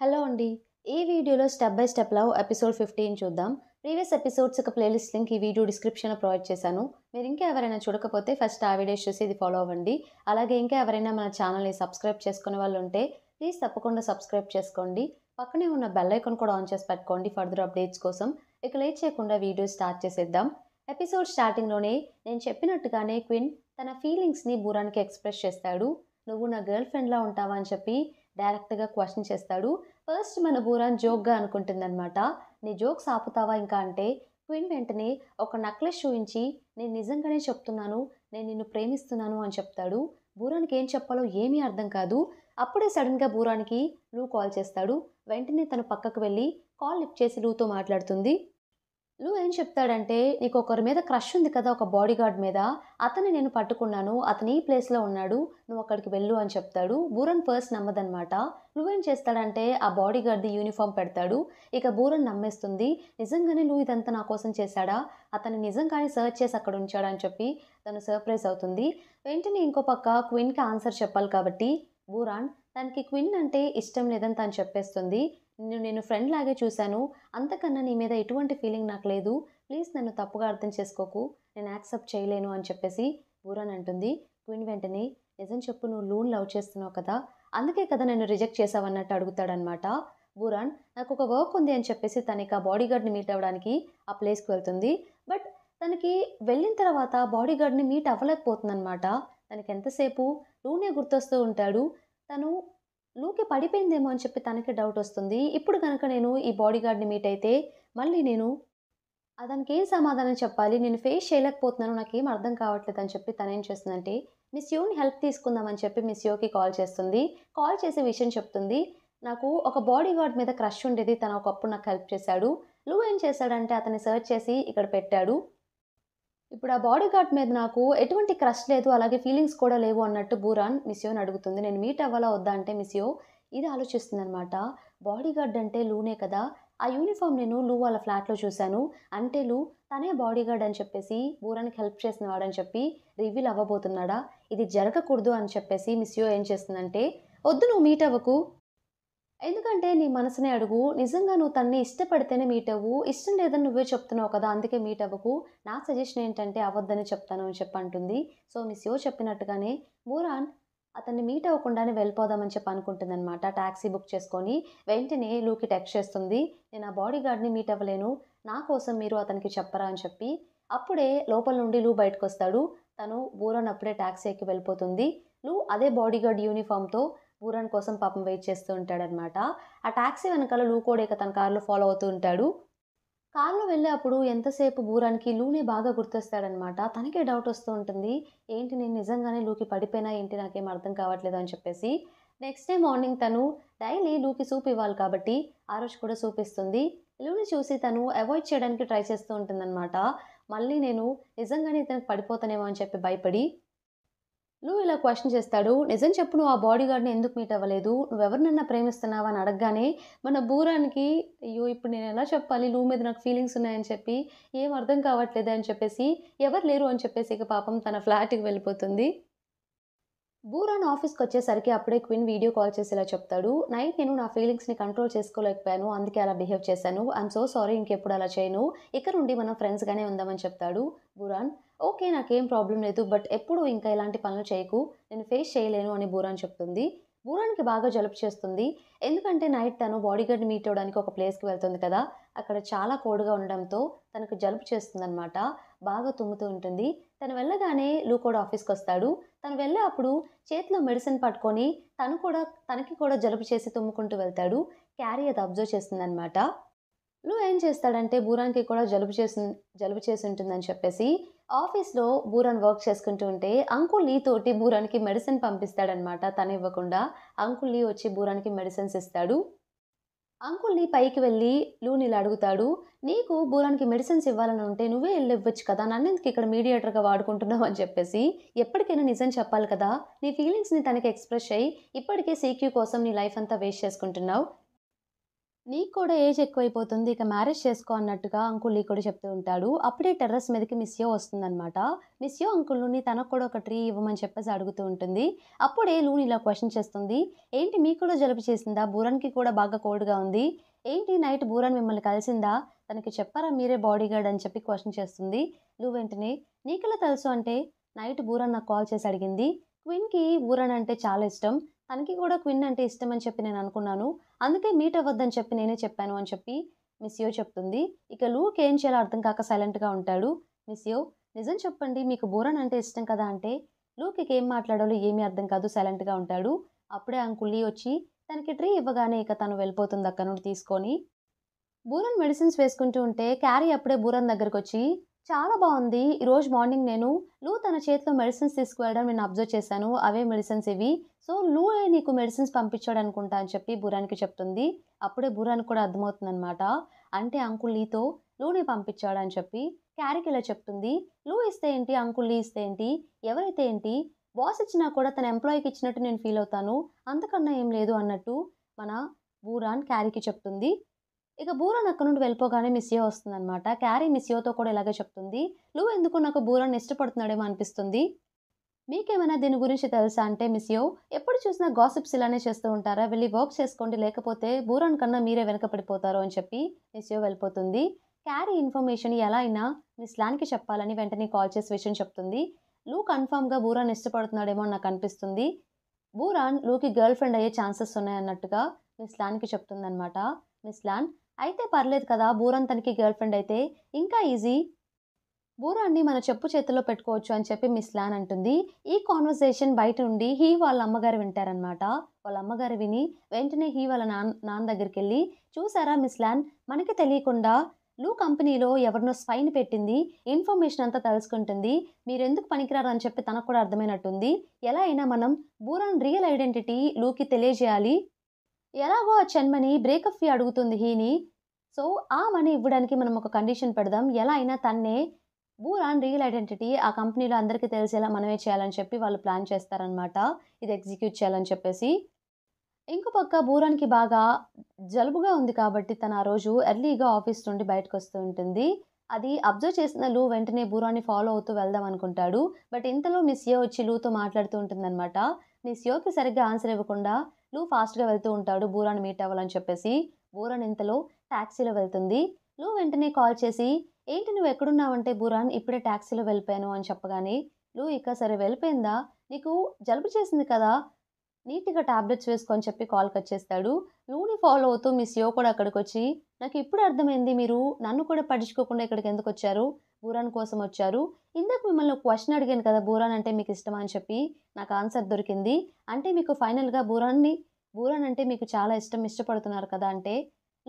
hello అండి ఈ వీడియోలో step by step love episode fifteen చూద్దాం ప్రీవియస్ ఎపిసోడ్స్ ఒక ప్లేలిస్ట్ లింక్ ఈ వీడియో డిస్క్రిప్షన్లో ప్రొవైడ్ చేశాను మీరు ఇంకా ఎవరైనా చూడకపోతే ఫస్ట్ ఆ వీడియోస్ చూసి ఇది ఫాలో అవ్వండి అలాగే ఇంకా ఎవరైనా మన ఛానల్ని సబ్స్క్రైబ్ చేసుకునే వాళ్ళు ఉంటే ప్లీజ్ తప్పకుండా సబ్స్క్రైబ్ చేసుకోండి పక్కనే ఉన్న బెల్ ఐకాన్ కూడా ఆన్ చేసి పెట్టుకోండి ఫర్దర్ అప్డేట్స్ కోసం ఇక లేట్ చేయకుండా వీడియో స్టార్ట్ చేసేద్దాం ఎపిసోడ్ స్టార్టింగ్లోనే నేను చెప్పినట్టుగానే క్విన్ తన ఫీలింగ్స్ని బూరానికి ఎక్స్ప్రెస్ చేస్తాడు నువ్వు నా గర్ల్ ఫ్రెండ్లా ఉంటావా అని చెప్పి డైరెక్ట్గా క్వశ్చన్ చేస్తాడు ఫస్ట్ మన బూరాన్ జోక్గా అనుకుంటుందన్నమాట నీ జోక్ సాపుతావా ఇంకా అంటే క్వీన్ వెంటనే ఒక నక్లెస్ చూపించి నేను నిజంగానే చెప్తున్నాను నేను నిన్ను ప్రేమిస్తున్నాను అని చెప్తాడు బూరానికి ఏం చెప్పాలో ఏమీ అర్థం కాదు అప్పుడే సడన్గా బూరానికి లూ కాల్ చేస్తాడు వెంటనే తను పక్కకు వెళ్ళి కాల్ లిఫ్ట్ చేసి లూతో మాట్లాడుతుంది లూ ఏం చెప్తాడంటే నీకు ఒకరి మీద క్రష్ ఉంది కదా ఒక బాడీగార్డ్ మీద అతన్ని నేను పట్టుకున్నాను అతని ఈ ప్లేస్లో ఉన్నాడు నువ్వు అక్కడికి వెళ్ళు అని చెప్తాడు బూరన్ ఫస్ట్ నమ్మదనమాట ఏం చేస్తాడంటే ఆ బాడీగార్డ్ది యూనిఫామ్ పెడతాడు ఇక బూరన్ నమ్మేస్తుంది నిజంగానే నువ్వు ఇదంతా నా కోసం చేశాడా అతను నిజంగానే సర్చ్ చేసి అక్కడ ఉంచాడని చెప్పి తను సర్ప్రైజ్ అవుతుంది వెంటనే ఇంకో పక్క క్విన్కి ఆన్సర్ చెప్పాలి కాబట్టి బూరాన్ తనకి క్విన్ అంటే ఇష్టం లేదని తను చెప్పేస్తుంది నిన్ను నేను ఫ్రెండ్ లాగే చూశాను అంతకన్నా నీ మీద ఎటువంటి ఫీలింగ్ నాకు లేదు ప్లీజ్ నన్ను తప్పుగా అర్థం చేసుకోకు నేను యాక్సెప్ట్ చేయలేను అని చెప్పేసి బూరన్ అంటుంది క్వీన్ వెంటనే నిజం చెప్పు నువ్వు లూన్ లవ్ చేస్తున్నావు కదా అందుకే కదా నేను రిజెక్ట్ చేసావన్నట్టు అడుగుతాడనమాట బూరాన్ నాకు ఒక వర్క్ ఉంది అని చెప్పేసి తనకి ఆ బాడీగార్డ్ని మీట్ అవ్వడానికి ఆ ప్లేస్కి వెళ్తుంది బట్ తనకి వెళ్ళిన తర్వాత బాడీగార్డ్ని మీట్ అవ్వలేకపోతుందనమాట తనకి ఎంతసేపు లూనే గుర్తొస్తూ ఉంటాడు తను లూకి పడిపోయిందేమో అని చెప్పి తనకి డౌట్ వస్తుంది ఇప్పుడు కనుక నేను ఈ బాడీ గార్డ్ని మీట్ అయితే మళ్ళీ నేను అతనికి ఏం సమాధానం చెప్పాలి నేను ఫేస్ చేయలేకపోతున్నాను నాకు ఏం అర్థం కావట్లేదు అని చెప్పి తనేం చేస్తుందంటే మిస్ యోని హెల్ప్ తీసుకుందామని చెప్పి మిస్ యోకి కాల్ చేస్తుంది కాల్ చేసే విషయం చెప్తుంది నాకు ఒక బాడీ గార్డ్ మీద క్రష్ ఉండేది తను ఒకప్పుడు నాకు హెల్ప్ చేశాడు లూ ఏం చేశాడంటే అతన్ని సర్చ్ చేసి ఇక్కడ పెట్టాడు ఇప్పుడు ఆ బాడీ గార్డ్ మీద నాకు ఎటువంటి క్రష్ లేదు అలాగే ఫీలింగ్స్ కూడా లేవు అన్నట్టు బూరాన్ మిస్యోని అడుగుతుంది నేను మీట్ అవ్వాలా వద్దా అంటే మిస్యో ఇది ఆలోచిస్తుందనమాట బాడీ గార్డ్ అంటే లూనే కదా ఆ యూనిఫామ్ నేను లూ వాళ్ళ ఫ్లాట్లో చూశాను అంటే లూ తనే బాడీ గార్డ్ అని చెప్పేసి బూరానికి హెల్ప్ చేసిన వాడని చెప్పి రివీల్ అవ్వబోతున్నాడా ఇది జరగకూడదు అని చెప్పేసి మిస్యో ఏం చేస్తుందంటే వద్దు నువ్వు మీట్ అవ్వకు ఎందుకంటే నీ మనసునే అడుగు నిజంగా నువ్వు తన్ని ఇష్టపడితేనే మీట్ అవ్వు ఇష్టం లేదని నువ్వే చెప్తున్నావు కదా అందుకే మీట్ అవ్వకు నా సజెషన్ ఏంటంటే అవ్వద్దని చెప్తాను అని చెప్పంటుంది సో మిస్ యో చెప్పినట్టుగానే మూరాన్ అతన్ని మీట్ అవ్వకుండానే వెళ్ళిపోదామని చెప్పి అనుకుంటుందన్నమాట ట్యాక్సీ బుక్ చేసుకొని వెంటనే లూకి టెక్స్ట్ చేస్తుంది నేను ఆ బాడీ గార్డ్ని మీట్ అవ్వలేను నా కోసం మీరు అతనికి చెప్పరా అని చెప్పి అప్పుడే లోపల నుండి లూ బయటకు వస్తాడు తను బూరాన్ అప్పుడే ట్యాక్సీ ఎక్కి వెళ్ళిపోతుంది లూ అదే బాడీ గార్డ్ యూనిఫామ్తో పూరన్ కోసం పాపం వెయిట్ చేస్తూ ఉంటాడనమాట ఆ ట్యాక్సీ వెనకాల లూ కూడా ఇక తన కారులో ఫాలో అవుతూ ఉంటాడు కారులో అప్పుడు ఎంతసేపు బూరానికి లూనే బాగా గుర్తొస్తాడనమాట తనకే డౌట్ వస్తూ ఉంటుంది ఏంటి నేను నిజంగానే లూకి పడిపోయినా ఏంటి నాకేం అర్థం కావట్లేదు అని చెప్పేసి నెక్స్ట్ డే మార్నింగ్ తను డైలీ లూకి సూప్ ఇవ్వాలి కాబట్టి ఆ రోజు కూడా సూప్ ఇస్తుంది లూని చూసి తను అవాయిడ్ చేయడానికి ట్రై చేస్తూ ఉంటుందన్నమాట మళ్ళీ నేను నిజంగానే ఇతనికి పడిపోతానేమో అని చెప్పి భయపడి నువ్వు ఇలా క్వశ్చన్ చేస్తాడు నిజం చెప్పు నువ్వు ఆ బాడీ గార్డ్ని ఎందుకు మీట్ అవ్వలేదు నువ్వెవరినన్నా ప్రేమిస్తున్నావా అని అడగగానే మన బూరానికి అయ్యో ఇప్పుడు నేను ఎలా చెప్పాలి నువ్వు మీద నాకు ఫీలింగ్స్ ఉన్నాయని చెప్పి ఏం అర్థం కావట్లేదు అని చెప్పేసి ఎవరు లేరు అని చెప్పేసి ఇక పాపం తన ఫ్లాట్కి వెళ్ళిపోతుంది బూరాన్ ఆఫీస్కి వచ్చేసరికి అప్పుడే క్విన్ వీడియో కాల్ చేసి ఇలా చెప్తాడు నైట్ నేను నా ఫీలింగ్స్ని కంట్రోల్ చేసుకోలేకపోయాను అందుకే అలా బిహేవ్ చేశాను ఐఎమ్ సో సారీ ఇంకెప్పుడు అలా చేయను ఇక్కడ నుండి మనం ఫ్రెండ్స్గానే ఉందామని చెప్తాడు బూరాన్ ఓకే నాకేం ప్రాబ్లం లేదు బట్ ఎప్పుడు ఇంకా ఇలాంటి పనులు చేయకు నేను ఫేస్ చేయలేను అని బూరాన్ చెప్తుంది పూరానికి బాగా జలుపు చేస్తుంది ఎందుకంటే నైట్ తను బాడీగార్డ్ మీట్ అవడానికి ఒక ప్లేస్కి వెళ్తుంది కదా అక్కడ చాలా కోడ్గా ఉండడంతో తనకు జలుపు అనమాట బాగా తుమ్ముతూ ఉంటుంది తను వెళ్ళగానే లూ కూడా ఆఫీస్కి వస్తాడు తను వెళ్ళే అప్పుడు చేతిలో మెడిసిన్ పట్టుకొని తను కూడా తనకి కూడా జలుపు చేసి తుమ్ముకుంటూ వెళ్తాడు క్యారీ అది అబ్జర్వ్ చేస్తుందనమాట లో ఏం చేస్తాడంటే బూరాన్కి కూడా జలుబు చేసి జలుబు చేసి ఉంటుందని చెప్పేసి ఆఫీస్లో బూరాన్ వర్క్ చేసుకుంటూ ఉంటే అంకుల్ లీ తోటి బూరాన్కి మెడిసిన్ పంపిస్తాడనమాట తను ఇవ్వకుండా అంకుల్ లీ వచ్చి బూరాన్కి మెడిసిన్స్ ఇస్తాడు అంకుల్ని పైకి వెళ్ళి లూనిలు అడుగుతాడు నీకు బూరానికి మెడిసిన్స్ ఇవ్వాలని ఉంటే నువ్వే వెళ్ళి ఇవ్వచ్చు కదా నన్ను ఎందుకు ఇక్కడ మీడియేటర్గా వాడుకుంటున్నావు అని చెప్పేసి ఎప్పటికైనా నిజం చెప్పాలి కదా నీ ఫీలింగ్స్ని తనకి ఎక్స్ప్రెస్ అయ్యి ఇప్పటికే సీక్యూ కోసం నీ లైఫ్ అంతా వేస్ట్ చేసుకుంటున్నావు నీకు కూడా ఏజ్ ఎక్కువైపోతుంది ఇక మ్యారేజ్ చేసుకో అన్నట్టుగా అంకుల్ కూడా చెప్తూ ఉంటాడు అప్పుడే టెర్రస్ మీదకి మిస్యో వస్తుందన్నమాట మిస్యో అంకుల్ లూని తనకు కూడా ఒక ట్రీ ఇవ్వమని చెప్పేసి అడుగుతూ ఉంటుంది అప్పుడే లూని ఇలా క్వశ్చన్ చేస్తుంది ఏంటి మీకు కూడా జలుబు చేసిందా బూరన్కి కూడా బాగా కోల్డ్గా ఉంది ఏంటి నైట్ బూరన్ మిమ్మల్ని కలిసిందా తనకి చెప్పారా మీరే బాడీ గార్డ్ అని చెప్పి క్వశ్చన్ చేస్తుంది లూ వెంటనే నీకెలా తెలుసు అంటే నైట్ బూరన్ నాకు కాల్ చేసి అడిగింది క్విన్కి బూరన్ అంటే చాలా ఇష్టం తనకి కూడా క్విన్ అంటే ఇష్టం అని చెప్పి నేను అనుకున్నాను అందుకే మీట్ అవ్వద్దని చెప్పి నేనే చెప్పాను అని చెప్పి మిస్యో చెప్తుంది ఇక లూక్ ఏం చేయాలో అర్థం కాక సైలెంట్గా ఉంటాడు మిస్యో నిజం చెప్పండి మీకు బోరన్ అంటే ఇష్టం కదా అంటే ఇక ఏం మాట్లాడాలో ఏమీ అర్థం కాదు సైలెంట్గా ఉంటాడు అప్పుడే అంకుల్లీ వచ్చి తనకి ట్రీ ఇవ్వగానే ఇక తను వెళ్ళిపోతుంది అక్కడ నుండి తీసుకొని బూరన్ మెడిసిన్స్ వేసుకుంటూ ఉంటే క్యారీ అప్పుడే బూరన్ దగ్గరకు వచ్చి చాలా బాగుంది ఈరోజు మార్నింగ్ నేను లూ తన చేతిలో మెడిసిన్స్ తీసుకువెళ్ళడం నేను అబ్జర్వ్ చేశాను అవే మెడిసిన్స్ ఇవి సో లూ నీకు మెడిసిన్స్ పంపించాడు అనుకుంటా అని చెప్పి బురానికి చెప్తుంది అప్పుడే బురానికి కూడా అర్థమవుతుంది అనమాట అంటే అంకుల్ లీతో లూని పంపించాడు అని చెప్పి క్యారీకి ఇలా చెప్తుంది లూ ఇస్తే ఏంటి అంకుల్ లీ ఇస్తే ఏంటి ఎవరైతే ఏంటి బాస్ ఇచ్చినా కూడా తన ఎంప్లాయీకి ఇచ్చినట్టు నేను ఫీల్ అవుతాను అంతకన్నా ఏం లేదు అన్నట్టు మన బూరాన్ క్యారీకి చెప్తుంది ఇక బూరన్ అక్కడ నుండి వెళ్ళిపోగానే వస్తుంది అనమాట క్యారీ మిస్యోతో కూడా ఇలాగే చెప్తుంది లూ ఎందుకు నాకు బూరన్ ఇష్టపడుతున్నాడేమో అనిపిస్తుంది మీకేమైనా దీని గురించి తెలుసా అంటే మిస్యో ఎప్పుడు చూసినా గాసిప్స్ ఇలానే చేస్తూ ఉంటారా వెళ్ళి వర్క్ చేసుకోండి లేకపోతే బూరన్ కన్నా మీరే వెనకపడిపోతారు అని చెప్పి మిస్యో వెళ్ళిపోతుంది క్యారీ ఇన్ఫర్మేషన్ ఎలా అయినా మిస్ లాన్కి చెప్పాలని వెంటనే కాల్ చేసి విషయం చెప్తుంది లూ కన్ఫామ్గా బూరాన్ ఇష్టపడుతున్నాడేమో నాకు అనిపిస్తుంది బూరాన్ లూకి గర్ల్ ఫ్రెండ్ అయ్యే ఛాన్సెస్ ఉన్నాయన్నట్టుగా మిస్ లాన్కి చెప్తుందనమాట మిస్ లాన్ అయితే పర్లేదు కదా బూరన్ తనకి గర్ల్ ఫ్రెండ్ అయితే ఇంకా ఈజీ బూరాన్ని మన చెప్పు చేతిలో పెట్టుకోవచ్చు అని చెప్పి మిస్ లాన్ అంటుంది ఈ కాన్వర్సేషన్ బయట ఉండి హీ వాళ్ళ అమ్మగారు వింటారనమాట వాళ్ళ అమ్మగారు విని వెంటనే హీ వాళ్ళ నాన్న నాన్న దగ్గరికి వెళ్ళి చూసారా మిస్ లాన్ మనకి తెలియకుండా లూ కంపెనీలో ఎవరినో స్పైన్ పెట్టింది ఇన్ఫర్మేషన్ అంతా తెలుసుకుంటుంది మీరెందుకు పనికిరారు అని చెప్పి తనకు కూడా అర్థమైనట్టుంది ఎలా అయినా మనం బూరాన్ రియల్ ఐడెంటిటీ లూకి తెలియజేయాలి ఎలాగో ఆ చెన్మని బ్రేకప్ ఫీ అడుగుతుంది హీని సో ఆ మనీ ఇవ్వడానికి మనం ఒక కండిషన్ పెడదాం ఎలా అయినా తన్నే బూరాన్ రియల్ ఐడెంటిటీ ఆ కంపెనీలో అందరికీ తెలిసేలా మనమే చేయాలని చెప్పి వాళ్ళు ప్లాన్ చేస్తారనమాట ఇది ఎగ్జిక్యూట్ చేయాలని చెప్పేసి ఇంకో పక్క బూరాన్కి బాగా జలుబుగా ఉంది కాబట్టి తను ఆ రోజు ఎర్లీగా ఆఫీస్ నుండి బయటకు వస్తూ ఉంటుంది అది అబ్జర్వ్ చేసిన లూ వెంటనే బూరాన్ని ఫాలో అవుతూ వెళ్దాం అనుకుంటాడు బట్ ఇంతలో మిస్ యో వచ్చి లూతో మాట్లాడుతూ ఉంటుందన్నమాట మిస్ యోకి సరిగ్గా ఆన్సర్ ఇవ్వకుండా లు ఫాస్ట్గా వెళ్తూ ఉంటాడు బూరాని మీట్ అవ్వాలని చెప్పేసి బూరాన్ ఇంతలో ట్యాక్సీలో వెళ్తుంది లు వెంటనే కాల్ చేసి ఏంటి నువ్వు ఎక్కడున్నావంటే బూరాన్ ఇప్పుడే ట్యాక్సీలో వెళ్ళిపోయాను అని చెప్పగానే లు ఇక సరే వెళ్ళిపోయిందా నీకు జలుబు చేసింది కదా నీట్గా ట్యాబ్లెట్స్ వేసుకొని చెప్పి కాల్ కట్ చేస్తాడు లూని ఫాలో అవుతూ మిస్ యో కూడా అక్కడికి వచ్చి నాకు ఇప్పుడు అర్థమైంది మీరు నన్ను కూడా పట్టించుకోకుండా ఇక్కడికి ఎందుకు వచ్చారు బూరాన్ కోసం వచ్చారు ఇందాక మిమ్మల్ని క్వశ్చన్ అడిగాను కదా బూరాన్ అంటే మీకు ఇష్టమా అని చెప్పి నాకు ఆన్సర్ దొరికింది అంటే మీకు ఫైనల్గా బూరాన్ని బూరాన్ అంటే మీకు చాలా ఇష్టం ఇష్టపడుతున్నారు కదా అంటే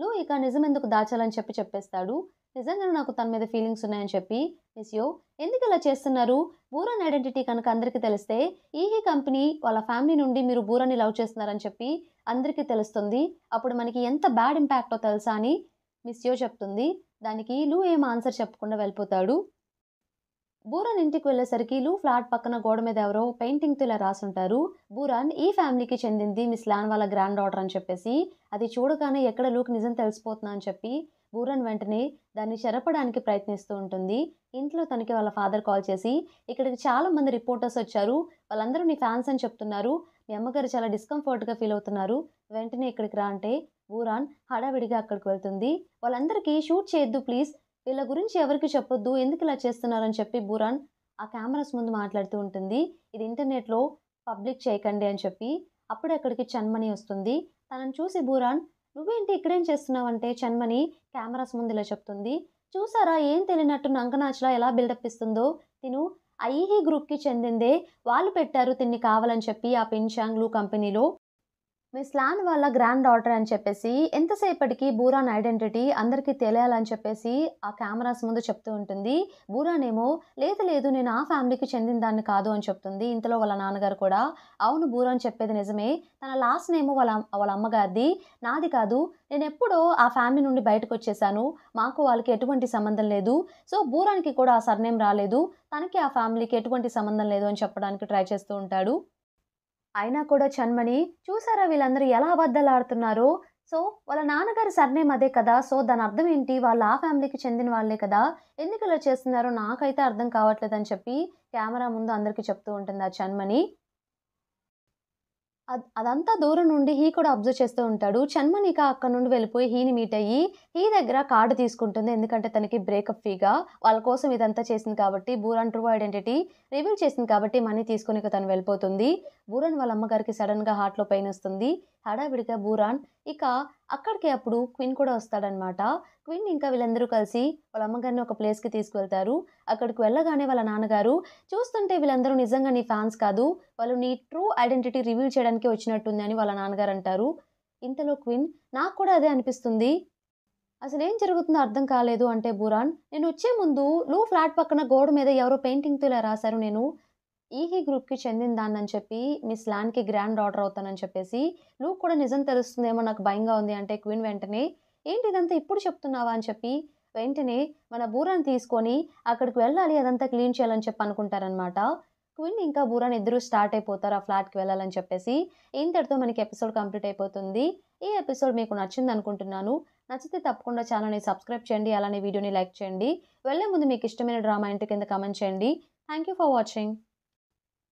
లో ఇక నిజం ఎందుకు దాచాలని చెప్పి చెప్పేస్తాడు నిజంగా నాకు తన మీద ఫీలింగ్స్ ఉన్నాయని చెప్పి మిస్యో ఎందుకు ఇలా చేస్తున్నారు బూరాన్ ఐడెంటిటీ కనుక అందరికీ తెలిస్తే ఈహీ కంపెనీ వాళ్ళ ఫ్యామిలీ నుండి మీరు బూరాన్ని లవ్ చేస్తున్నారని చెప్పి అందరికీ తెలుస్తుంది అప్పుడు మనకి ఎంత బ్యాడ్ ఇంపాక్టో తెలుసా అని మిస్యో చెప్తుంది దానికి లూ ఏం ఆన్సర్ చెప్పకుండా వెళ్ళిపోతాడు బూరన్ ఇంటికి వెళ్ళేసరికి లూ ఫ్లాట్ పక్కన గోడ మీద ఎవరో పెయింటింగ్తో ఇలా రాసుంటారు బూరన్ ఈ ఫ్యామిలీకి చెందింది మిస్ లాన్ వాళ్ళ గ్రాండ్ డాటర్ అని చెప్పేసి అది చూడగానే ఎక్కడ లూకి నిజం తెలిసిపోతున్నా అని చెప్పి బూరన్ వెంటనే దాన్ని చెరపడానికి ప్రయత్నిస్తూ ఉంటుంది ఇంట్లో తనకి వాళ్ళ ఫాదర్ కాల్ చేసి ఇక్కడికి చాలా మంది రిపోర్టర్స్ వచ్చారు వాళ్ళందరూ నీ ఫ్యాన్స్ అని చెప్తున్నారు మీ అమ్మగారు చాలా డిస్కంఫర్ట్గా ఫీల్ అవుతున్నారు వెంటనే ఇక్కడికి రా అంటే బూరాన్ హడావిడిగా అక్కడికి వెళ్తుంది వాళ్ళందరికీ షూట్ చేయొద్దు ప్లీజ్ వీళ్ళ గురించి ఎవరికి చెప్పొద్దు ఎందుకు ఇలా చేస్తున్నారని చెప్పి బూరాన్ ఆ కెమెరాస్ ముందు మాట్లాడుతూ ఉంటుంది ఇది ఇంటర్నెట్లో పబ్లిక్ చేయకండి అని చెప్పి అప్పుడు అక్కడికి చన్మణి వస్తుంది తనను చూసి బూరాన్ నువ్వేంటి ఇక్కడేం చేస్తున్నావంటే చన్మణి కెమెరాస్ ముందు ఇలా చెప్తుంది చూసారా ఏం తెలియనట్టు నంకనాచలా ఎలా బిల్డప్ ఇస్తుందో తిను ఐహి గ్రూప్కి చెందిందే వాళ్ళు పెట్టారు తిన్ని కావాలని చెప్పి ఆ పెన్షాంగ్లు కంపెనీలో మీ స్లాన్ వాళ్ళ గ్రాండ్ డాటర్ అని చెప్పేసి ఎంతసేపటికి బూరాన్ ఐడెంటిటీ అందరికీ తెలియాలని చెప్పేసి ఆ కెమెరాస్ ముందు చెప్తూ ఉంటుంది బూరాన్ ఏమో లేదు లేదు నేను ఆ ఫ్యామిలీకి చెందిన దాన్ని కాదు అని చెప్తుంది ఇంతలో వాళ్ళ నాన్నగారు కూడా అవును బూరాన్ చెప్పేది నిజమే తన లాస్ట్ నేమో వాళ్ళ వాళ్ళ అమ్మగారిది నాది కాదు నేను ఎప్పుడో ఆ ఫ్యామిలీ నుండి బయటకు వచ్చేసాను మాకు వాళ్ళకి ఎటువంటి సంబంధం లేదు సో బూరానికి కూడా ఆ సర్నేమ్ రాలేదు తనకి ఆ ఫ్యామిలీకి ఎటువంటి సంబంధం లేదు అని చెప్పడానికి ట్రై చేస్తూ ఉంటాడు అయినా కూడా చన్మణి చూసారా వీళ్ళందరూ ఎలా అబద్ధాలు ఆడుతున్నారు సో వాళ్ళ నాన్నగారి సర్నేమ్ అదే కదా సో దాని అర్థం ఏంటి వాళ్ళ ఆ ఫ్యామిలీకి చెందిన వాళ్ళే కదా ఎందుకు ఇలా చేస్తున్నారో నాకైతే అర్థం కావట్లేదని చెప్పి కెమెరా ముందు అందరికీ చెప్తూ ఉంటుంది ఆ చన్మణి అదంతా దూరం నుండి హీ కూడా అబ్జర్వ్ చేస్తూ ఉంటాడు చన్మనిక అక్కడ నుండి వెళ్ళిపోయి హీని మీట్ అయ్యి హీ దగ్గర కార్డు తీసుకుంటుంది ఎందుకంటే తనకి బ్రేకప్ ఫీగా వాళ్ళ కోసం ఇదంతా చేసింది కాబట్టి బూరన్ ట్రూ ఐడెంటిటీ రివీల్ చేసింది కాబట్టి మనీ తీసుకుని తను వెళ్ళిపోతుంది బూరన్ వాళ్ళ అమ్మగారికి సడన్గా హార్ట్లో పెయిన్ వస్తుంది హడావిడిగా బూరాన్ ఇక అక్కడికి అప్పుడు క్విన్ కూడా వస్తాడనమాట క్విన్ ఇంకా వీళ్ళందరూ కలిసి వాళ్ళ అమ్మగారిని ఒక ప్లేస్కి తీసుకువెళ్తారు అక్కడికి వెళ్ళగానే వాళ్ళ నాన్నగారు చూస్తుంటే వీళ్ళందరూ నిజంగా నీ ఫ్యాన్స్ కాదు వాళ్ళు నీ ట్రూ ఐడెంటిటీ రివీల్ చేయడానికి వచ్చినట్టుంది అని వాళ్ళ నాన్నగారు అంటారు ఇంతలో క్విన్ నాకు కూడా అదే అనిపిస్తుంది అసలు ఏం జరుగుతుందో అర్థం కాలేదు అంటే బురాన్ నేను వచ్చే ముందు లూ ఫ్లాట్ పక్కన గోడ మీద ఎవరో పెయింటింగ్తో ఇలా రాశారు నేను ఈహీ గ్రూప్కి చెందిన దాన్ని చెప్పి మీ స్లాన్కి గ్రాండ్ డాటర్ అవుతానని చెప్పేసి లూక్ కూడా నిజం తెలుస్తుందేమో నాకు భయంగా ఉంది అంటే క్వీన్ వెంటనే ఏంటి ఇదంతా ఇప్పుడు చెప్తున్నావా అని చెప్పి వెంటనే మన బూరాని తీసుకొని అక్కడికి వెళ్ళాలి అదంతా క్లీన్ చేయాలని చెప్పి అనుకుంటారనమాట క్వీన్ ఇంకా బూరాన్ ఇద్దరు స్టార్ట్ అయిపోతారు ఆ ఫ్లాట్కి వెళ్ళాలని చెప్పేసి ఇంతటితో మనకి ఎపిసోడ్ కంప్లీట్ అయిపోతుంది ఈ ఎపిసోడ్ మీకు నచ్చింది అనుకుంటున్నాను నచ్చితే తప్పకుండా ఛానల్ని సబ్స్క్రైబ్ చేయండి అలానే వీడియోని లైక్ చేయండి వెళ్ళే ముందు మీకు ఇష్టమైన డ్రామా ఇంటి కింద కమెంట్ చేయండి థ్యాంక్ యూ ఫర్ వాచింగ్